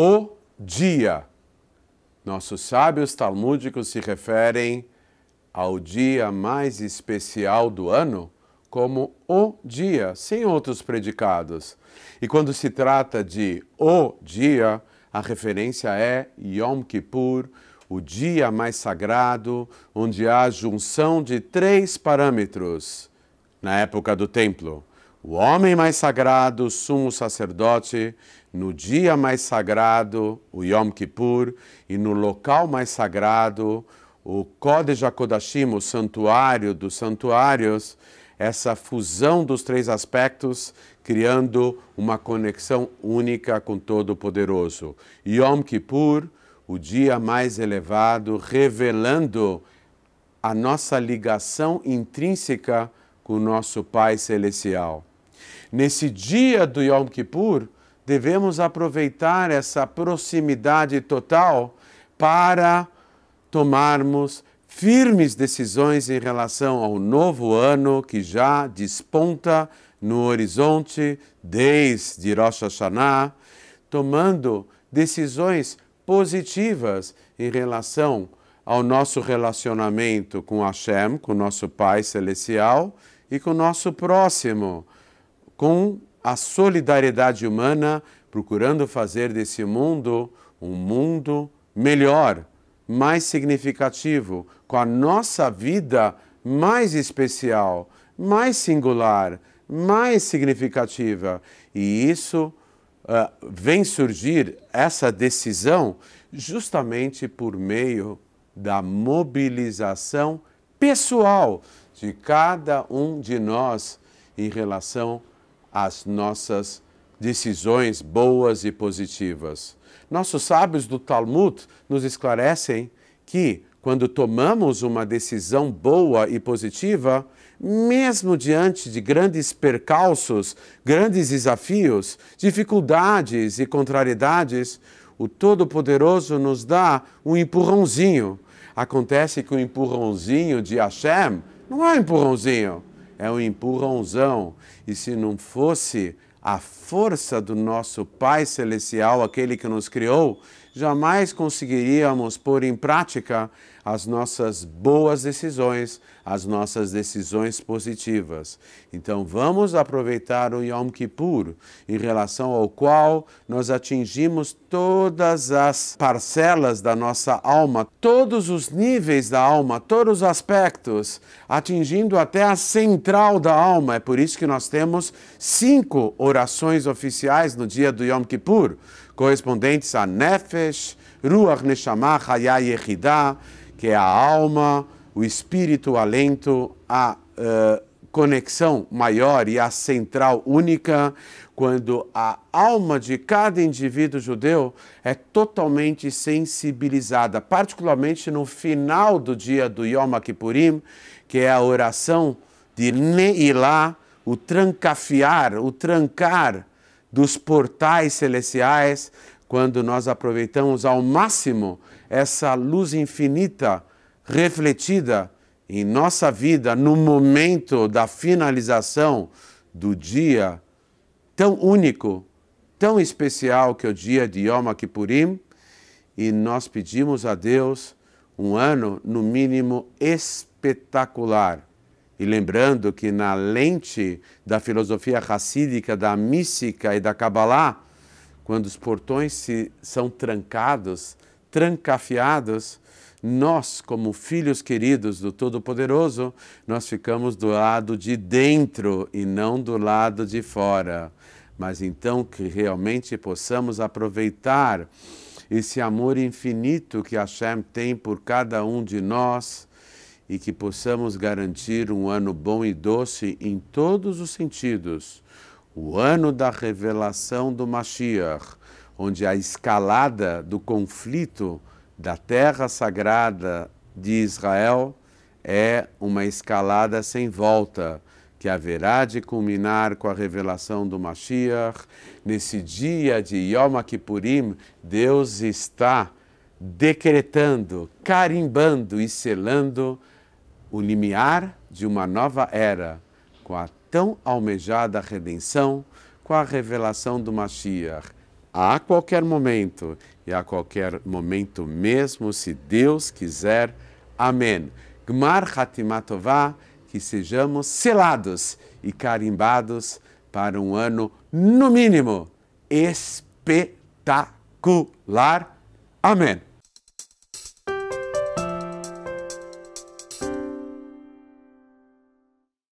o dia. Nossos sábios talmúdicos se referem ao dia mais especial do ano como o dia, sem outros predicados. E quando se trata de o dia, a referência é Yom Kippur, o dia mais sagrado, onde há a junção de três parâmetros na época do templo: o homem mais sagrado, sumo sacerdote, no dia mais sagrado, o Yom Kippur, e no local mais sagrado, o Kodesh HaKodashim, o santuário dos santuários, essa fusão dos três aspectos, criando uma conexão única com Todo-Poderoso. Yom Kippur, o dia mais elevado, revelando a nossa ligação intrínseca com o nosso Pai Celestial. Nesse dia do Yom Kippur, devemos aproveitar essa proximidade total para tomarmos firmes decisões em relação ao novo ano que já desponta no horizonte desde Rosh Hashanah, tomando decisões positivas em relação ao nosso relacionamento com Hashem, com nosso Pai Celestial e com o nosso próximo com a solidariedade humana, procurando fazer desse mundo um mundo melhor, mais significativo, com a nossa vida mais especial, mais singular, mais significativa. E isso uh, vem surgir, essa decisão, justamente por meio da mobilização pessoal de cada um de nós em relação as nossas decisões boas e positivas. Nossos sábios do Talmud nos esclarecem que, quando tomamos uma decisão boa e positiva, mesmo diante de grandes percalços, grandes desafios, dificuldades e contrariedades, o Todo-Poderoso nos dá um empurrãozinho. Acontece que o empurrãozinho de Hashem não é um empurrãozinho, é um empurrãozão. E se não fosse a força do nosso Pai Celestial, aquele que nos criou, jamais conseguiríamos pôr em prática as nossas boas decisões, as nossas decisões positivas. Então vamos aproveitar o Yom Kippur, em relação ao qual nós atingimos todas as parcelas da nossa alma, todos os níveis da alma, todos os aspectos, atingindo até a central da alma. É por isso que nós temos cinco orações oficiais no dia do Yom Kippur correspondentes a Nefesh, Ruach Neshama Hayah Yehidah, que é a alma, o espírito, o alento, a uh, conexão maior e a central única, quando a alma de cada indivíduo judeu é totalmente sensibilizada, particularmente no final do dia do Yom Kippurim, que é a oração de Neilah, o trancafiar, o trancar dos portais celestiais, quando nós aproveitamos ao máximo essa luz infinita refletida em nossa vida no momento da finalização do dia tão único, tão especial que é o dia de Yom Kippurim, e nós pedimos a Deus um ano no mínimo espetacular e lembrando que na lente da filosofia racídica, da mística e da Kabbalah, quando os portões se, são trancados, trancafiados, nós, como filhos queridos do Todo-Poderoso, nós ficamos do lado de dentro e não do lado de fora. Mas então que realmente possamos aproveitar esse amor infinito que Hashem tem por cada um de nós e que possamos garantir um ano bom e doce em todos os sentidos. O ano da revelação do Mashiach, onde a escalada do conflito da terra sagrada de Israel é uma escalada sem volta, que haverá de culminar com a revelação do Mashiach. Nesse dia de Yom Kippurim, Deus está decretando, carimbando e selando o limiar de uma nova era, com a tão almejada redenção, com a revelação do Mashiach, a qualquer momento e a qualquer momento mesmo, se Deus quiser. Amém. Gmar Hatimatová, que sejamos selados e carimbados para um ano, no mínimo, espetacular. Amém.